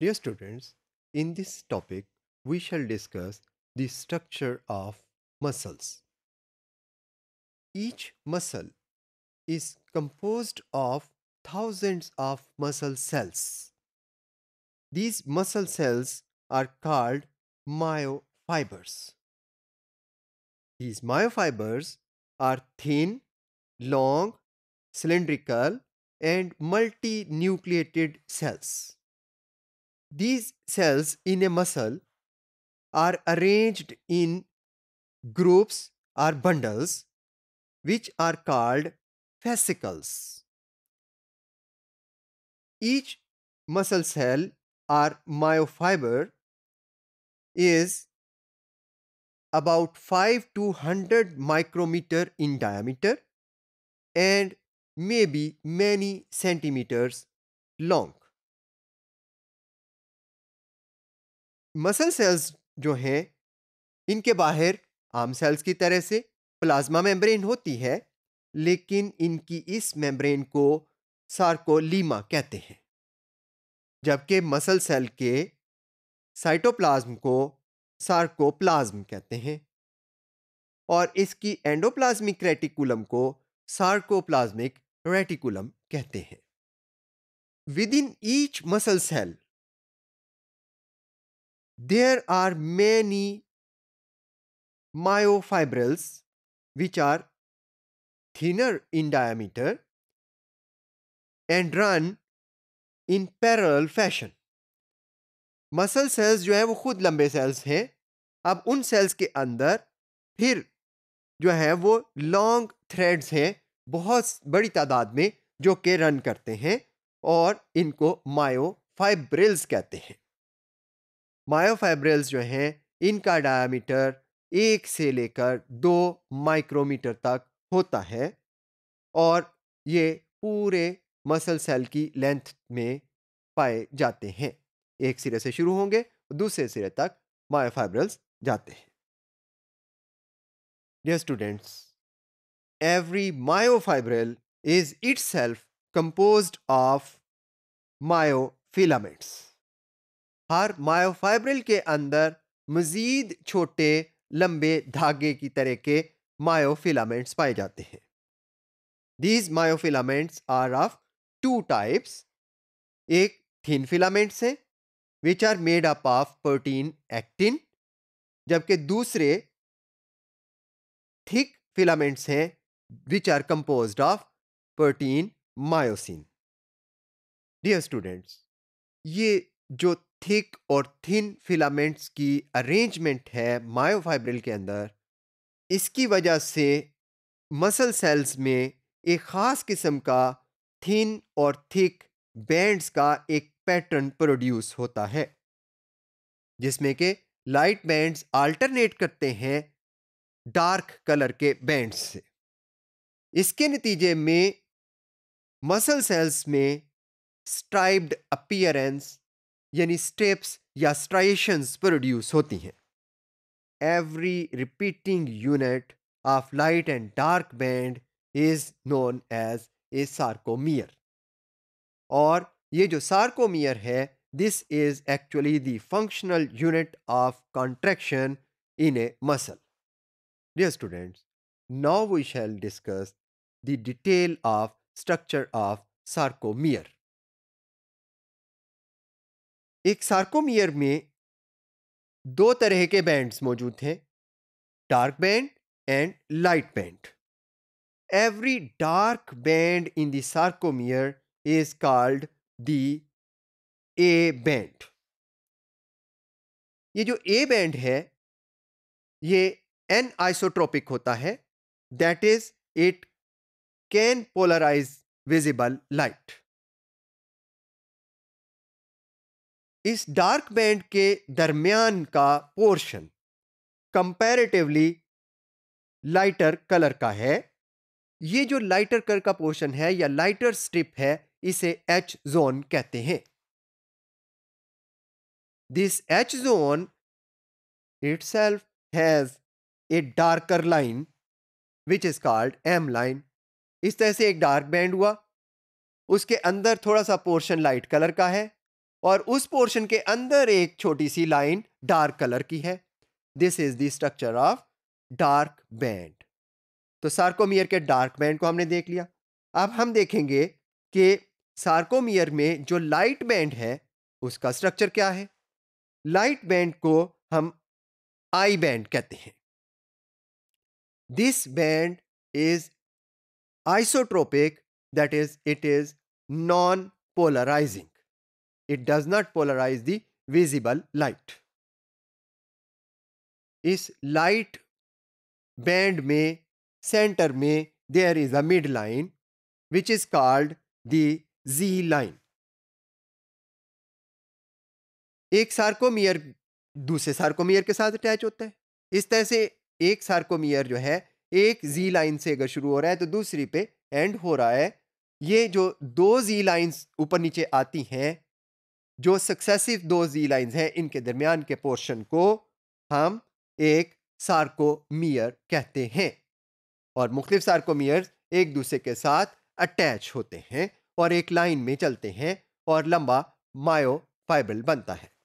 Dear students, in this topic, we shall discuss the structure of muscles. Each muscle is composed of thousands of muscle cells. These muscle cells are called myofibers. These myofibers are thin, long, cylindrical and multinucleated cells. These cells in a muscle are arranged in groups or bundles which are called fascicles. Each muscle cell or myofiber is about 5 to 100 micrometer in diameter and may be many centimeters long. Muscle cells जो हैं इनके बाहर आम sales की तरह से plasma membrane होती है लेकिन इनकी इस मेम्ब्रेन को सार्कोलीमा कहते हैं जबकि मसल सेल के साइटोप्लाज्म को सार्कोप्लाज्म कहते हैं और इसकी एंडोप्लाज्मिक रेटिकुलम को सार्कोप्लाज्मिक रेटिकुलम कहते हैं within each muscle cell There are many myofibrils which are thinner in diameter and run in parallel fashion. Muscle cells जो है वो खुद लंबे सेल्स हैं अब उन सेल्स के अंदर फिर जो है वो लॉन्ग थ्रेड्स हैं बहुत बड़ी तादाद में जो कि रन करते हैं और इनको मायो फाइब्रिल्स कहते हैं मायोफाइब्रेल्स जो हैं इनका डायामीटर एक से लेकर दो माइक्रोमीटर तक होता है और ये पूरे मसल सेल की लेंथ में पाए जाते हैं एक सिरे से शुरू होंगे दूसरे सिरे तक मायोफाइब्रल्स जाते हैं dear students every myofibril itself compose of myofilaments. हर मायोफाइब्रिल के अंदर मज़ीद छोटे लंबे धागे की तरह के मायोफिलामेंट्स पाए जाते हैं these myofilaments are of two types एक थिन फिलामेंट्स हैं which are made up of protein actin जबकि दूसरे थिक फिलामेंट्स हैं which are compose of protein myosin dear students ये जो थिक और थिन फिलामेंट्स की अरेंजमेंट है मायोफाइब्रिल के अंदर इसकी वजह से मसल सेल्स में एक ख़ास किस्म का थिन और थिक बैंड्स का एक पैटर्न प्रोड्यूस होता है जिसमें के लाइट बैंड्स अल्टरनेट करते हैं डार्क कलर के बैंड्स से इसके नतीजे में मसल सेल्स में स्ट्राइब्ड अपियरेंस यानी स्टेप्स या स्ट्राइशंस प्रोड्यूस होती हैं every repeating unit of light and dark band is known as a sarcomere और ये जो सार्कोमियर है this is actually the functional unit of contraction in a muscle dear students now we shall discuss the detail of structure of sarcomere एक sarcomere में दो तरह के bands मौजूद थे dark band and light band every dark band in sarcomere is called called A band ये जो A band है ये एन आइसोट्रोपिक होता है that is it can polarise visible light इस डार्क बैंड के दरमियान का पोर्शन कंपैरेटिवली लाइटर कलर का है ये जो लाइटर कलर का पोर्शन है या लाइटर स्ट्रिप है इसे एच जोन कहते हैं this H zone itself has a darker line which is called M line इस तरह से एक डार्क बैंड हुआ उसके अंदर थोड़ा सा पोर्शन लाइट कलर का है और उस पोर्शन के अंदर एक छोटी सी लाइन डार्क कलर की है this is the structure of dark band तो सार्कोमियर के डार्क बैंड को हमने देख लिया अब हम देखेंगे कि सार्कोमियर में जो लाइट बैंड है उसका स्ट्रक्चर क्या है लाइट बैंड को हम आई बैंड कहते हैं this band is isotropic that is it is non polarising it does not polarise the visible light इस लाइट बैंड में सेंटर में there is a mid line which is called the Z line एक sarcomere दूसरे sarcomere के साथ attach होता है इस तरह से एक सार्कोमियर जो है एक जी लाइन से अगर शुरू हो रहा है तो दूसरी पे एंड हो रहा है ये जो दो जी लाइंस ऊपर नीचे आती हैं जो सक्सेसिव दो जी लाइन्स हैं इनके दरमियान के पोर्शन को हम एक सार्कोमियर कहते हैं और मुख्तफ सार्कोमियर एक दूसरे के साथ अटैच होते हैं और एक लाइन में चलते हैं और लंबा मायोफाइबल बनता है